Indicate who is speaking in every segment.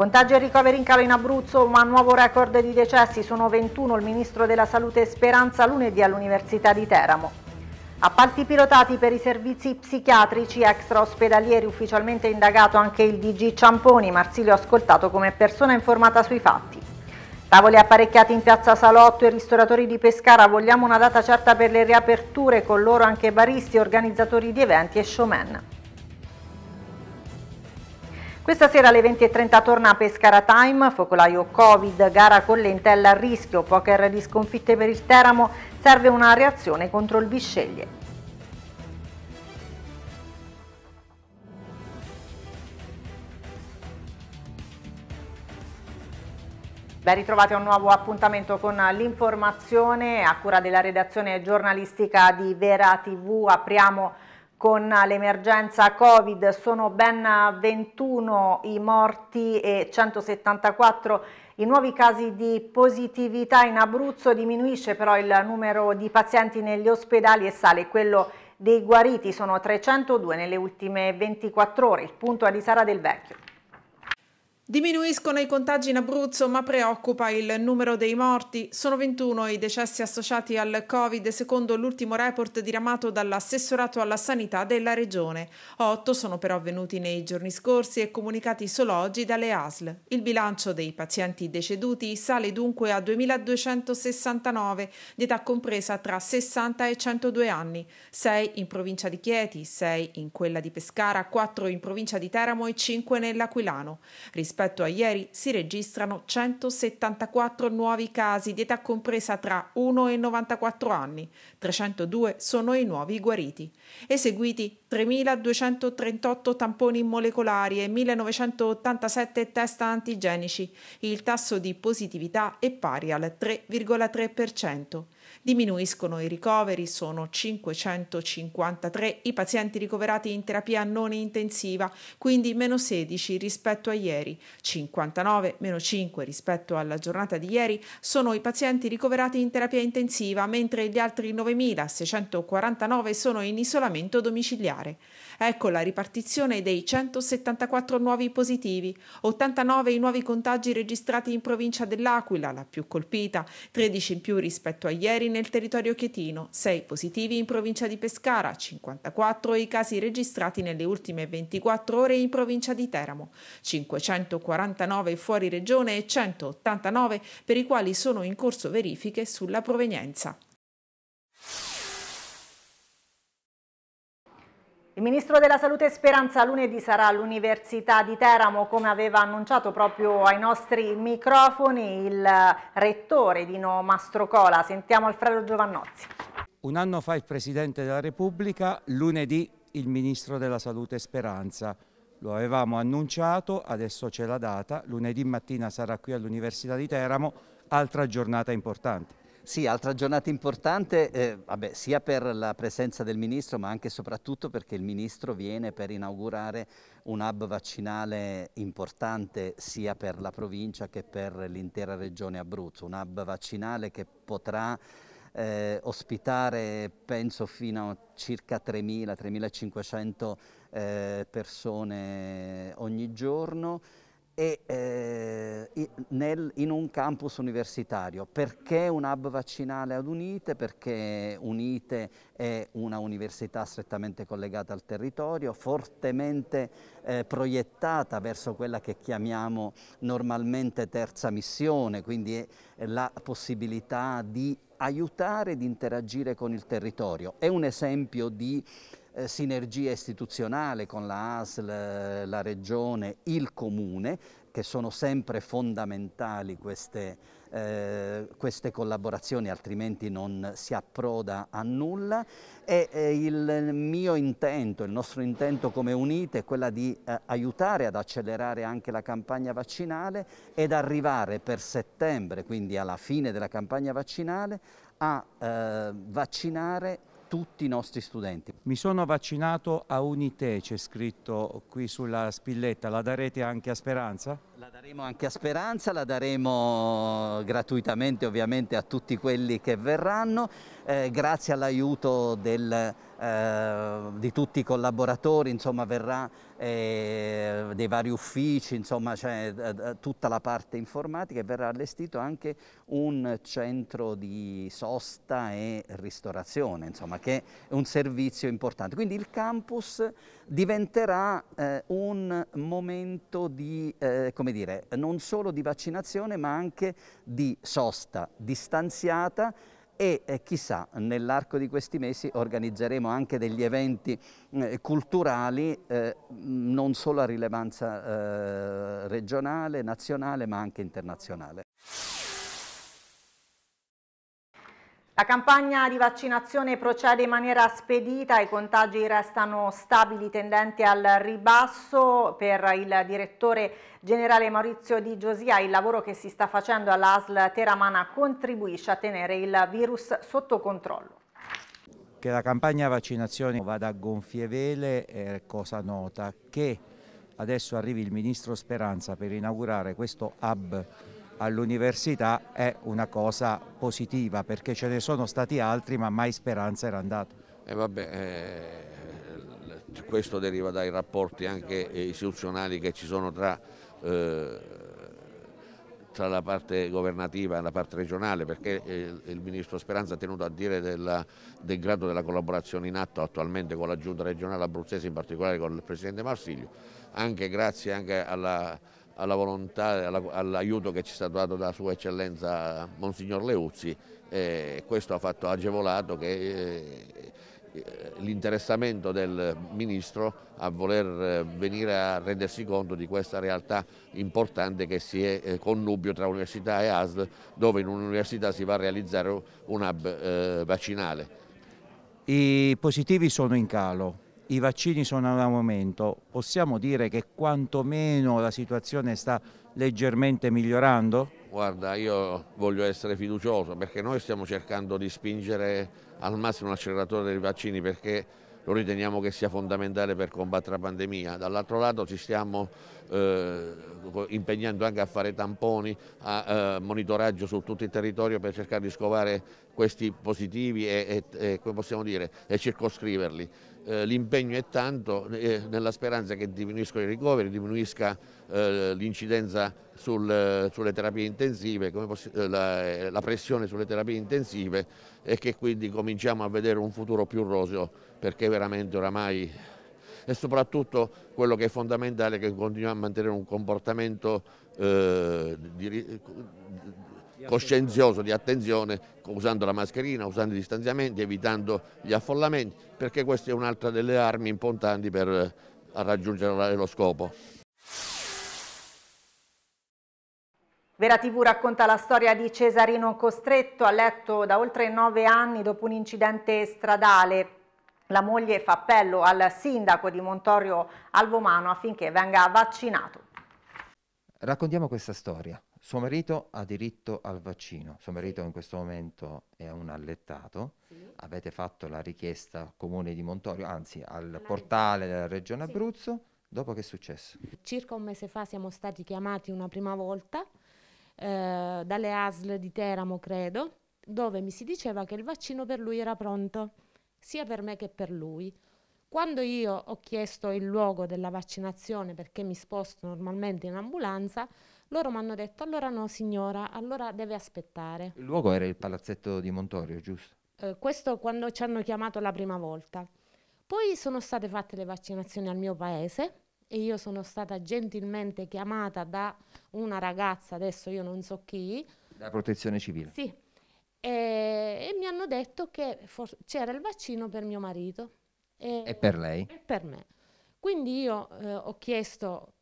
Speaker 1: Contagio e ricoveri in calo in Abruzzo, ma nuovo record di decessi, sono 21 il ministro della Salute Speranza lunedì all'Università di Teramo. Appalti pilotati per i servizi psichiatrici extra ospedalieri, ufficialmente indagato anche il DG Ciamponi, Marsilio ascoltato come persona informata sui fatti. Tavoli apparecchiati in piazza Salotto e ristoratori di Pescara, vogliamo una data certa per le riaperture, con loro anche baristi, organizzatori di eventi e showman. Questa sera alle 20.30 torna a Pescara Time, focolaio Covid, gara con l'Entel a rischio, poker di sconfitte per il Teramo, serve una reazione contro il Bisceglie. Ben ritrovati a un nuovo appuntamento con l'informazione a cura della redazione giornalistica di Vera TV. Apriamo con l'emergenza Covid, sono ben 21 i morti e 174 i nuovi casi di positività in Abruzzo, diminuisce però il numero di pazienti negli ospedali e sale quello dei guariti, sono 302 nelle ultime 24 ore, il punto a Risara del Vecchio.
Speaker 2: Diminuiscono i contagi in Abruzzo, ma preoccupa il numero dei morti. Sono 21 i decessi associati al Covid, secondo l'ultimo report diramato dall'assessorato alla sanità della regione. 8 sono però avvenuti nei giorni scorsi e comunicati solo oggi dalle ASL. Il bilancio dei pazienti deceduti sale dunque a 2269, di età compresa tra 60 e 102 anni, 6 in provincia di Chieti, 6 in quella di Pescara, 4 in provincia di Teramo e 5 nell'Aquilano. Rispetto rispetto a ieri si registrano 174 nuovi casi di età compresa tra 1 e 94 anni, 302 sono i nuovi guariti, eseguiti 3.238 tamponi molecolari e 1.987 test antigenici, il tasso di positività è pari al 3,3%. Diminuiscono i ricoveri, sono 553 i pazienti ricoverati in terapia non intensiva, quindi meno 16 rispetto a ieri, 59 meno 5 rispetto alla giornata di ieri sono i pazienti ricoverati in terapia intensiva, mentre gli altri 9.649 sono in isolamento domiciliare. Ecco la ripartizione dei 174 nuovi positivi, 89 i nuovi contagi registrati in provincia dell'Aquila, la più colpita, 13 in più rispetto a ieri nel territorio chietino, 6 positivi in provincia di Pescara, 54 i casi registrati nelle ultime 24 ore in provincia di Teramo, 549 fuori regione e 189 per i quali sono in corso verifiche sulla provenienza.
Speaker 1: Il Ministro della Salute Speranza lunedì sarà all'Università di Teramo, come aveva annunciato proprio ai nostri microfoni il rettore Dino Mastrocola. Sentiamo Alfredo Giovannozzi.
Speaker 3: Un anno fa il Presidente della Repubblica, lunedì il Ministro della Salute Speranza. Lo avevamo annunciato, adesso c'è la data, lunedì mattina sarà qui all'Università di Teramo,
Speaker 4: altra giornata importante. Sì, altra giornata importante, eh, vabbè, sia per la presenza del Ministro ma anche e soprattutto perché il Ministro viene per inaugurare un hub vaccinale importante sia per la provincia che per l'intera regione Abruzzo, un hub vaccinale che potrà eh, ospitare penso fino a circa 3.000-3.500 eh, persone ogni giorno e, eh, nel, in un campus universitario. Perché un hub vaccinale ad Unite? Perché Unite è una università strettamente collegata al territorio, fortemente eh, proiettata verso quella che chiamiamo normalmente terza missione, quindi la possibilità di aiutare, di interagire con il territorio. È un esempio di eh, sinergia istituzionale con la ASL, la Regione, il Comune, che sono sempre fondamentali queste, eh, queste collaborazioni, altrimenti non si approda a nulla. E eh, il mio intento, il nostro intento come Unite è quella di eh, aiutare ad accelerare anche la campagna vaccinale ed arrivare per settembre, quindi alla fine della campagna vaccinale, a eh, vaccinare tutti i nostri studenti. Mi
Speaker 3: sono vaccinato a Unite, c'è scritto qui sulla spilletta, la darete anche a Speranza? La
Speaker 4: daremo anche a Speranza, la daremo eh, gratuitamente ovviamente a tutti quelli che verranno, eh, grazie all'aiuto eh, di tutti i collaboratori, insomma verrà eh, dei vari uffici, insomma cioè, tutta la parte informatica e verrà allestito anche un centro di sosta e ristorazione, insomma che è un servizio importante. Quindi il campus diventerà un momento di come come dire, non solo di vaccinazione ma anche di sosta distanziata e eh, chissà nell'arco di questi mesi organizzeremo anche degli eventi eh, culturali eh, non solo a rilevanza eh, regionale, nazionale ma anche internazionale.
Speaker 1: La campagna di vaccinazione procede in maniera spedita, i contagi restano stabili tendenti al ribasso per il direttore generale Maurizio Di Giosia, il lavoro che si sta facendo all'ASL Teramana contribuisce a tenere il virus sotto controllo.
Speaker 3: Che la campagna vaccinazione vada a gonfie vele è cosa nota, che adesso arrivi il ministro Speranza per inaugurare questo hub all'università è una cosa positiva perché ce ne sono stati altri ma mai Speranza era andata.
Speaker 5: E eh, vabbè, eh, questo deriva dai rapporti anche istituzionali che ci sono tra, eh, tra la parte governativa e la parte regionale perché eh, il ministro Speranza ha tenuto a dire della, del grado della collaborazione in atto attualmente con la giunta regionale abruzzese in particolare con il presidente Marsiglio anche grazie anche alla alla volontà, e all'aiuto che ci è stato dato da Sua Eccellenza Monsignor Leuzzi e questo ha fatto agevolato che eh, eh, l'interessamento del Ministro a voler eh, venire a rendersi conto di questa realtà importante che si è connubio tra università e ASL dove in un'università si va a realizzare un hub vaccinale.
Speaker 3: I positivi sono in calo, i vaccini sono momento, possiamo dire che quantomeno la situazione sta leggermente migliorando?
Speaker 5: Guarda, io voglio essere fiducioso perché noi stiamo cercando di spingere al massimo l'acceleratore dei vaccini perché lo riteniamo che sia fondamentale per combattere la pandemia. Dall'altro lato ci stiamo eh, impegnando anche a fare tamponi, a eh, monitoraggio su tutto il territorio per cercare di scovare questi positivi e, e, e, dire, e circoscriverli. Eh, l'impegno è tanto eh, nella speranza che diminuiscano i ricoveri, diminuisca eh, l'incidenza sul, sulle terapie intensive, eh, la, eh, la, pressione sulle terapie intensive e che quindi cominciamo a vedere un futuro più roseo perché veramente oramai e soprattutto quello che è fondamentale è che continuiamo a mantenere un comportamento di, di coscienzioso di attenzione usando la mascherina, usando i distanziamenti, evitando gli affollamenti, perché questa è un'altra delle armi importanti per eh, raggiungere lo scopo.
Speaker 1: Vera TV racconta la storia di Cesarino Costretto, a letto da oltre nove anni dopo un incidente stradale. La moglie fa appello al sindaco di Montorio Alvomano affinché venga vaccinato.
Speaker 6: Raccontiamo questa storia. Suo marito ha diritto al vaccino, suo marito in questo momento è un allettato, sì. avete fatto la richiesta al comune di Montorio, anzi al Alla portale della regione sì. Abruzzo, dopo che è successo?
Speaker 7: Circa un mese fa siamo stati chiamati una prima volta eh, dalle ASL di Teramo, credo, dove mi si diceva che il vaccino per lui era pronto, sia per me che per lui. Quando io ho chiesto il luogo della vaccinazione perché mi sposto normalmente in ambulanza, loro mi hanno detto allora no signora, allora deve aspettare. Il luogo
Speaker 6: era il palazzetto di Montorio, giusto?
Speaker 7: Eh, questo quando ci hanno chiamato la prima volta. Poi sono state fatte le vaccinazioni al mio paese e io sono stata gentilmente chiamata da una ragazza, adesso io non so chi.
Speaker 6: Da protezione civile?
Speaker 7: Sì. E, e mi hanno detto che c'era il vaccino per mio marito. E, e per lei? E per me. Quindi io eh, ho chiesto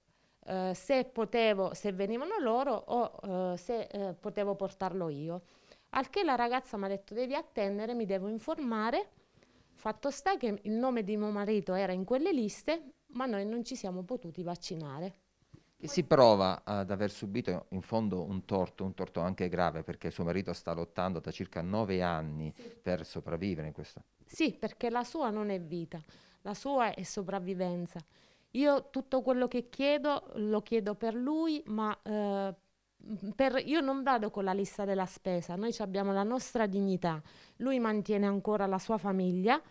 Speaker 7: eh, se potevo, se venivano loro o eh, se eh, potevo portarlo io. Al che la ragazza mi ha detto devi attendere, mi devo informare. Fatto sta che il nome di mio marito era in quelle liste, ma noi non ci siamo potuti vaccinare.
Speaker 6: E si prova ad aver subito in fondo un torto, un torto anche grave, perché suo marito sta lottando da circa nove anni sì. per sopravvivere in questo.
Speaker 7: Sì, perché la sua non è vita, la sua è sopravvivenza. Io tutto quello che chiedo lo chiedo per lui, ma eh, per, io non vado con la lista della spesa, noi abbiamo la nostra dignità, lui mantiene ancora la sua famiglia,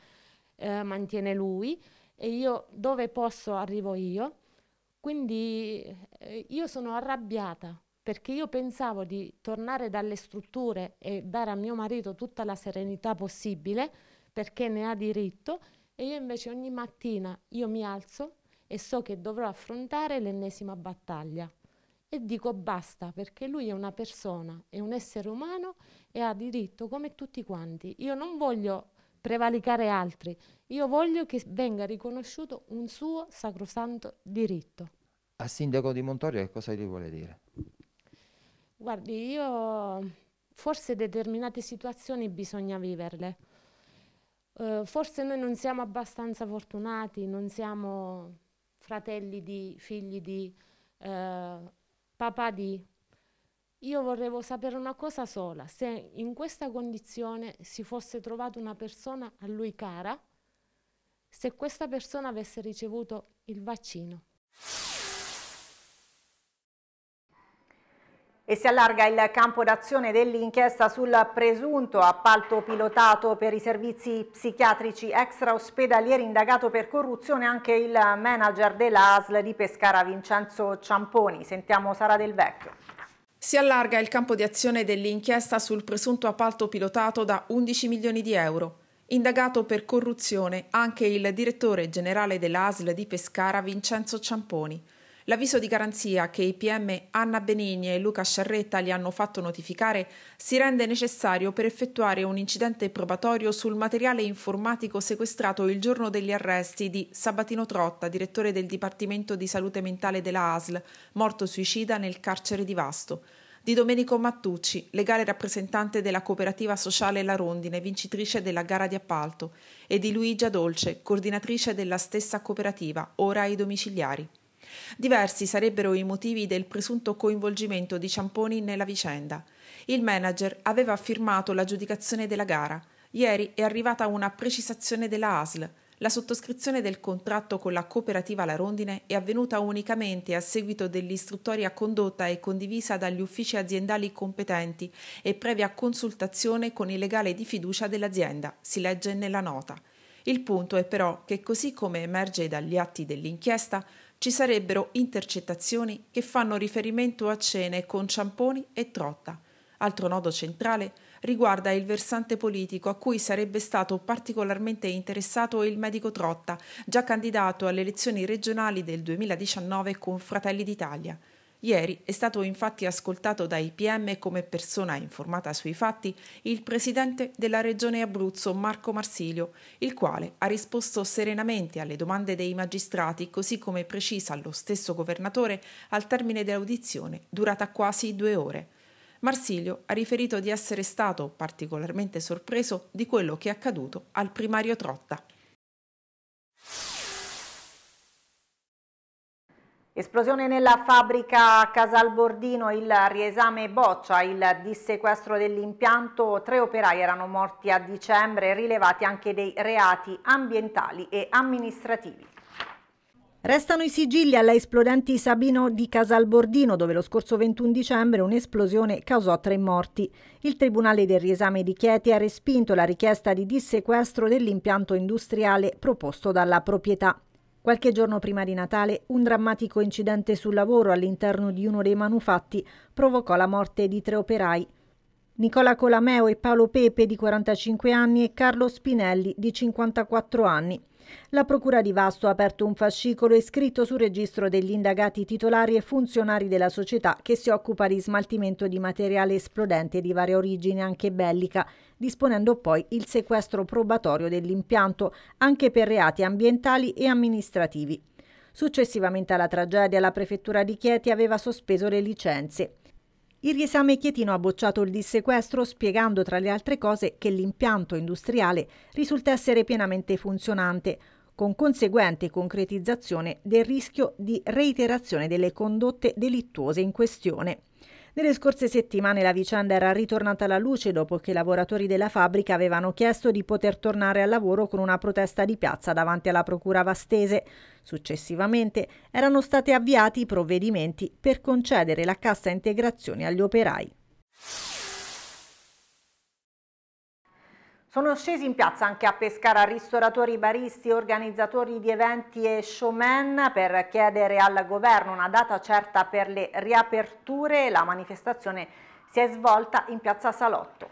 Speaker 7: eh, mantiene lui e io dove posso arrivo io, quindi eh, io sono arrabbiata perché io pensavo di tornare dalle strutture e dare a mio marito tutta la serenità possibile perché ne ha diritto e io invece ogni mattina io mi alzo e so che dovrò affrontare l'ennesima battaglia. E dico basta, perché lui è una persona, è un essere umano e ha diritto come tutti quanti. Io non voglio prevalicare altri, io voglio che venga riconosciuto un suo sacrosanto diritto.
Speaker 6: A sindaco di Montorio che cosa gli vuole dire?
Speaker 7: Guardi, io forse determinate situazioni bisogna viverle. Uh, forse noi non siamo abbastanza fortunati, non siamo fratelli di, figli di, eh, papà di. Io vorrei sapere una cosa sola, se in questa condizione si fosse trovata una persona a lui cara, se questa persona avesse ricevuto il vaccino.
Speaker 1: E si allarga il campo d'azione dell'inchiesta sul presunto appalto pilotato per i servizi psichiatrici extra ospedalieri indagato per corruzione anche il manager della ASL di Pescara Vincenzo Ciamponi. Sentiamo Sara Del Vecchio.
Speaker 2: Si allarga il campo di azione dell'inchiesta sul presunto appalto pilotato da 11 milioni di euro. Indagato per corruzione anche il direttore generale dell'ASL di Pescara Vincenzo Ciamponi. L'avviso di garanzia che i PM Anna Benigni e Luca Sciarretta gli hanno fatto notificare si rende necessario per effettuare un incidente probatorio sul materiale informatico sequestrato il giorno degli arresti di Sabatino Trotta, direttore del Dipartimento di Salute Mentale della ASL, morto suicida nel carcere di Vasto di Domenico Mattucci, legale rappresentante della cooperativa sociale La Rondine, vincitrice della gara di appalto, e di Luigia Dolce, coordinatrice della stessa cooperativa, ora ai domiciliari. Diversi sarebbero i motivi del presunto coinvolgimento di Ciamponi nella vicenda. Il manager aveva firmato l'aggiudicazione della gara. Ieri è arrivata una precisazione della ASL. La sottoscrizione del contratto con la cooperativa La Rondine è avvenuta unicamente a seguito dell'istruttoria condotta e condivisa dagli uffici aziendali competenti e previa consultazione con il legale di fiducia dell'azienda, si legge nella nota. Il punto è però che così come emerge dagli atti dell'inchiesta, ci sarebbero intercettazioni che fanno riferimento a cene con Ciamponi e Trotta. Altro nodo centrale riguarda il versante politico a cui sarebbe stato particolarmente interessato il medico Trotta, già candidato alle elezioni regionali del 2019 con Fratelli d'Italia. Ieri è stato infatti ascoltato dai PM come persona informata sui fatti il presidente della regione Abruzzo Marco Marsilio, il quale ha risposto serenamente alle domande dei magistrati, così come precisa lo stesso governatore al termine dell'audizione, durata quasi due ore. Marsilio ha riferito di essere stato particolarmente sorpreso di quello che è accaduto al primario Trotta.
Speaker 1: Esplosione nella fabbrica Casalbordino, il riesame boccia, il dissequestro dell'impianto, tre operai erano morti a dicembre, rilevati anche dei reati ambientali e amministrativi. Restano i sigilli alla esplodenti Sabino di Casalbordino, dove lo scorso 21 dicembre un'esplosione causò tre morti. Il Tribunale del Riesame di Chieti ha respinto la richiesta di dissequestro dell'impianto industriale proposto dalla proprietà. Qualche giorno prima di Natale, un drammatico incidente sul lavoro all'interno di uno dei manufatti provocò la morte di tre operai. Nicola Colameo e Paolo Pepe di 45 anni e Carlo Spinelli di 54 anni. La Procura di Vasto ha aperto un fascicolo iscritto sul registro degli indagati titolari e funzionari della società che si occupa di smaltimento di materiale esplodente di varia origine anche bellica disponendo poi il sequestro probatorio dell'impianto anche per reati ambientali e amministrativi. Successivamente alla tragedia, la prefettura di Chieti aveva sospeso le licenze. Il riesame chietino ha bocciato il dissequestro spiegando tra le altre cose che l'impianto industriale risulta essere pienamente funzionante, con conseguente concretizzazione del rischio di reiterazione delle condotte delittuose in questione. Nelle scorse settimane la vicenda era ritornata alla luce dopo che i lavoratori della fabbrica avevano chiesto di poter tornare al lavoro con una protesta di piazza davanti alla procura vastese. Successivamente erano stati avviati i provvedimenti per concedere la cassa integrazione agli operai. Sono scesi in piazza anche a Pescara ristoratori, baristi, organizzatori di eventi e showman per chiedere al governo una data certa per le riaperture. La manifestazione si è svolta in piazza Salotto.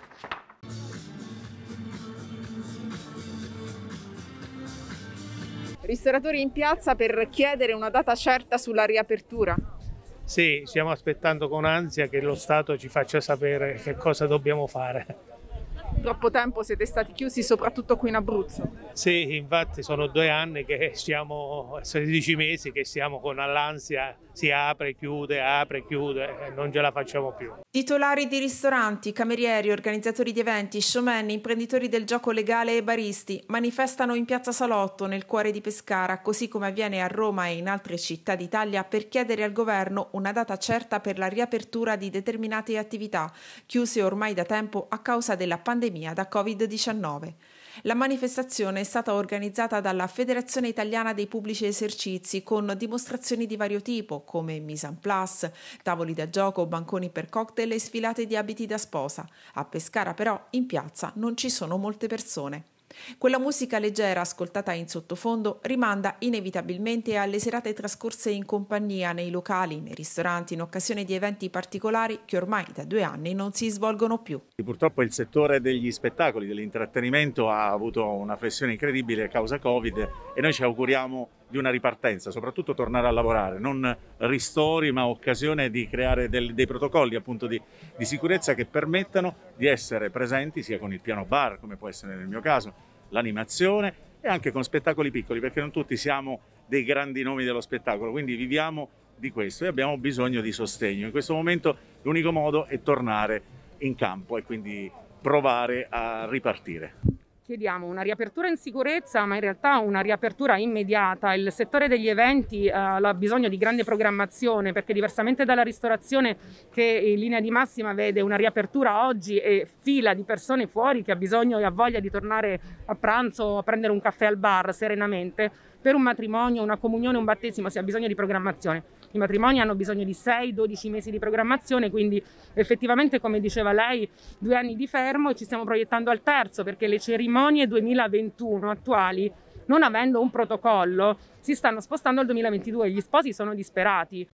Speaker 2: Ristoratori in piazza per chiedere una data certa sulla riapertura.
Speaker 5: Sì, stiamo aspettando con ansia che lo Stato ci faccia sapere che cosa dobbiamo
Speaker 2: fare troppo tempo siete stati chiusi, soprattutto qui in Abruzzo.
Speaker 5: Sì, infatti sono due anni che siamo, 16 mesi che siamo con l'ansia, si apre, chiude, apre, chiude, non ce la facciamo più.
Speaker 2: Titolari di ristoranti, camerieri, organizzatori di eventi, showman, imprenditori del gioco legale e baristi manifestano in Piazza Salotto, nel cuore di Pescara, così come avviene a Roma e in altre città d'Italia, per chiedere al governo una data certa per la riapertura di determinate attività, chiuse ormai da tempo a causa della pandemia pandemia da Covid-19. La manifestazione è stata organizzata dalla Federazione Italiana dei Pubblici Esercizi con dimostrazioni di vario tipo come mise en place, tavoli da gioco, banconi per cocktail e sfilate di abiti da sposa. A Pescara però in piazza non ci sono molte persone. Quella musica leggera ascoltata in sottofondo rimanda inevitabilmente alle serate trascorse in compagnia nei locali, nei ristoranti, in occasione di eventi particolari che ormai da due anni non si svolgono più.
Speaker 8: Purtroppo il settore degli spettacoli, dell'intrattenimento ha avuto una flessione incredibile a causa Covid e noi ci auguriamo di una ripartenza, soprattutto tornare a lavorare, non ristori ma occasione di creare del, dei protocolli appunto di, di sicurezza che permettano di essere presenti sia con il piano bar, come può essere nel mio caso, l'animazione e anche con spettacoli piccoli, perché non tutti siamo dei grandi nomi dello spettacolo, quindi viviamo di questo e abbiamo bisogno di sostegno. In questo momento l'unico modo è tornare in campo e quindi provare a ripartire.
Speaker 2: Chiediamo una riapertura in sicurezza, ma in realtà una riapertura immediata. Il settore degli eventi eh, ha bisogno di grande programmazione perché diversamente dalla ristorazione che in linea di massima vede una riapertura oggi e fila di persone fuori che ha bisogno e ha voglia di tornare a pranzo o a prendere un caffè al bar serenamente, per un matrimonio, una comunione, un battesimo si ha bisogno di programmazione. I matrimoni hanno bisogno di 6-12 mesi di programmazione, quindi effettivamente, come diceva lei, due anni di fermo e ci stiamo proiettando al terzo perché le cerimonie 2021 attuali non avendo un protocollo, si stanno spostando al 2022 e gli sposi sono disperati.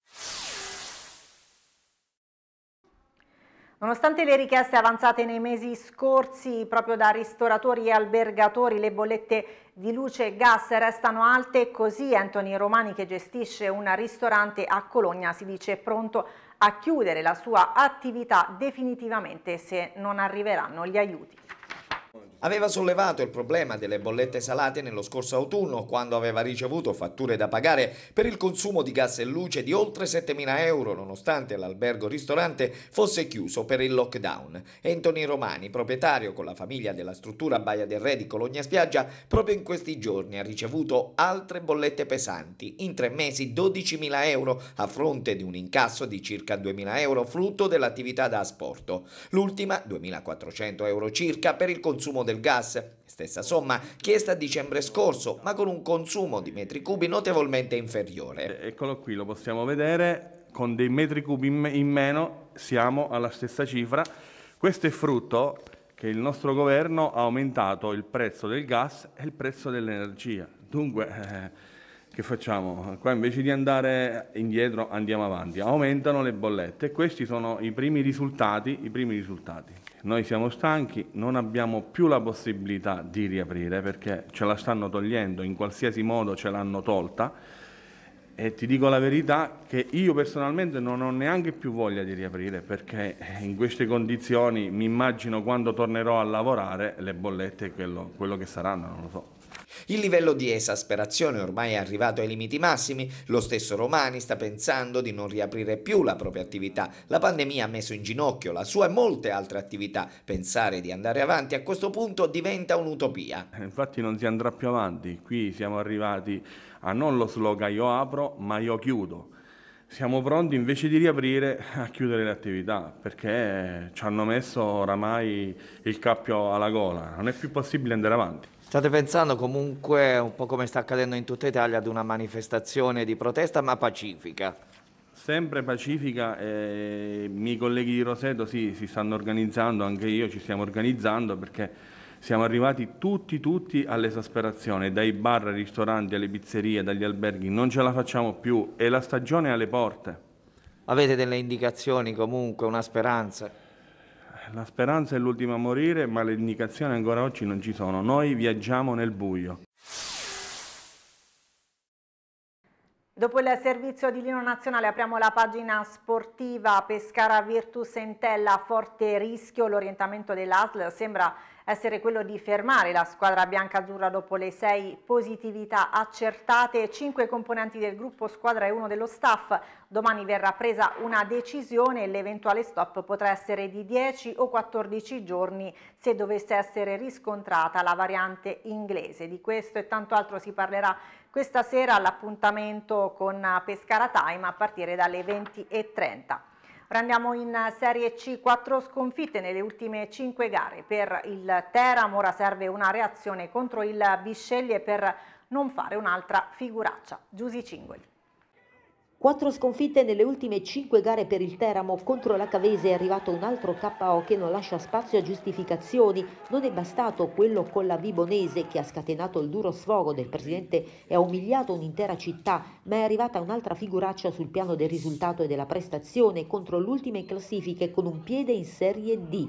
Speaker 1: Nonostante le richieste avanzate nei mesi scorsi proprio da ristoratori e albergatori, le bollette di luce e gas restano alte, così Anthony Romani che gestisce un ristorante a Cologna si dice pronto a chiudere la sua attività definitivamente se non arriveranno gli aiuti.
Speaker 4: Aveva sollevato il problema delle bollette salate nello scorso autunno, quando aveva ricevuto fatture da pagare per il consumo di gas e luce di oltre 7.000 euro, nonostante l'albergo-ristorante fosse chiuso per il lockdown. Anthony Romani, proprietario con la famiglia della struttura Baia del Re di Cologna Spiaggia, proprio in questi giorni ha ricevuto altre bollette pesanti, in tre mesi 12.000 euro, a fronte di un incasso di circa 2.000 euro frutto dell'attività da asporto. L'ultima, 2.400 euro circa, per il consumo di del gas, stessa somma chiesta a dicembre scorso, ma con un consumo di metri cubi notevolmente inferiore. Eccolo qui, lo possiamo
Speaker 8: vedere, con dei metri cubi in meno siamo alla stessa cifra. Questo è frutto che il nostro governo ha aumentato il prezzo del gas e il prezzo dell'energia. Dunque, eh, che facciamo? Qua invece di andare indietro andiamo avanti, aumentano le bollette. e Questi sono i primi risultati. I primi risultati. Noi siamo stanchi, non abbiamo più la possibilità di riaprire perché ce la stanno togliendo, in qualsiasi modo ce l'hanno tolta e ti dico la verità che io personalmente non ho neanche più voglia di riaprire perché in queste condizioni mi immagino quando tornerò a lavorare le bollette, quello, quello che saranno, non lo so.
Speaker 4: Il livello di esasperazione ormai è arrivato ai limiti massimi, lo stesso Romani sta pensando di non riaprire più la propria attività, la pandemia ha messo in ginocchio la sua e molte altre attività, pensare di andare avanti a questo punto diventa un'utopia.
Speaker 8: Eh, infatti non si andrà più avanti, qui siamo arrivati a non lo slogan io apro ma io chiudo siamo pronti invece di riaprire a chiudere le attività perché ci hanno messo oramai il cappio alla gola, non è più possibile andare avanti. State pensando comunque, un po' come sta accadendo in tutta Italia, ad una manifestazione di protesta ma pacifica? Sempre pacifica, eh, i miei colleghi di Roseto sì, si stanno organizzando, anche io ci stiamo organizzando perché siamo arrivati tutti, tutti all'esasperazione, dai bar ai ristoranti, alle pizzerie, dagli alberghi, non ce la facciamo più e la stagione è alle
Speaker 4: porte. Avete delle indicazioni comunque, una speranza?
Speaker 8: La speranza è l'ultima a morire, ma le indicazioni ancora oggi non ci sono. Noi viaggiamo nel buio.
Speaker 1: Dopo il servizio di Lino Nazionale apriamo la pagina sportiva Pescara Virtus Entella, forte rischio, l'orientamento dell'ASL sembra essere quello di fermare la squadra bianca-azzurra dopo le sei positività accertate. Cinque componenti del gruppo squadra e uno dello staff. Domani verrà presa una decisione e l'eventuale stop potrà essere di 10 o 14 giorni se dovesse essere riscontrata la variante inglese. Di questo e tanto altro si parlerà questa sera all'appuntamento con Pescara Time a partire dalle 20.30. Prendiamo in Serie C quattro sconfitte nelle ultime cinque gare per il Teramo, ora serve una reazione contro il Bisceglie per non fare un'altra figuraccia. Giusi Cingoli.
Speaker 9: Quattro sconfitte nelle ultime cinque gare per il Teramo, contro la Cavese è arrivato un altro KO che non lascia spazio a giustificazioni, non è bastato quello con la Vibonese che ha scatenato il duro sfogo del presidente e ha umiliato un'intera città, ma è arrivata un'altra figuraccia sul piano del risultato e della prestazione contro l'ultima in classifica con un piede in Serie D.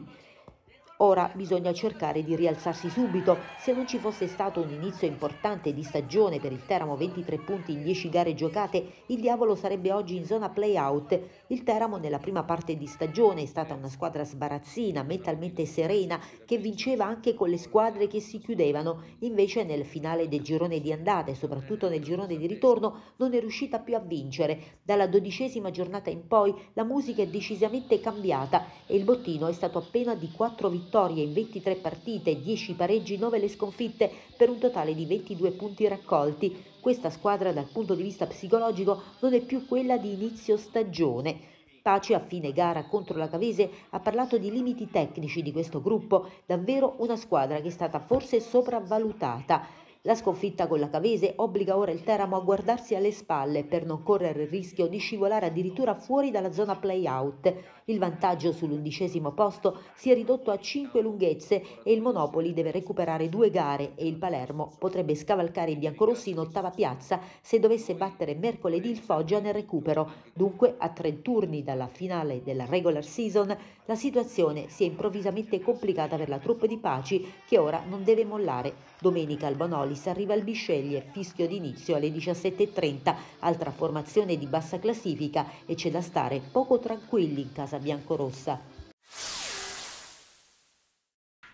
Speaker 9: Ora bisogna cercare di rialzarsi subito. Se non ci fosse stato un inizio importante di stagione per il Teramo 23 punti in 10 gare giocate, il diavolo sarebbe oggi in zona play-out. Il Teramo nella prima parte di stagione è stata una squadra sbarazzina, mentalmente serena, che vinceva anche con le squadre che si chiudevano. Invece nel finale del girone di andata e soprattutto nel girone di ritorno non è riuscita più a vincere. Dalla dodicesima giornata in poi la musica è decisamente cambiata e il bottino è stato appena di 4 vittorie vittorie in 23 partite, 10 pareggi, 9 le sconfitte, per un totale di 22 punti raccolti. Questa squadra dal punto di vista psicologico non è più quella di inizio stagione. Pace a fine gara contro la Cavese ha parlato di limiti tecnici di questo gruppo, davvero una squadra che è stata forse sopravvalutata. La sconfitta con la Cavese obbliga ora il Teramo a guardarsi alle spalle per non correre il rischio di scivolare addirittura fuori dalla zona play-out. Il vantaggio sull'undicesimo posto si è ridotto a 5 lunghezze e il Monopoli deve recuperare due gare e il Palermo potrebbe scavalcare i biancorossi in ottava piazza se dovesse battere mercoledì il Foggia nel recupero. Dunque a tre turni dalla finale della regular season la situazione si è improvvisamente complicata per la truppa di Paci che ora non deve mollare. Domenica al Bonolis arriva il Bisceglie, fischio d'inizio alle 17.30, altra formazione di bassa classifica e c'è da stare poco tranquilli in casa biancorossa.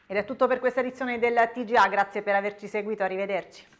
Speaker 1: Ed è tutto per questa edizione del TGA, grazie per averci seguito, arrivederci.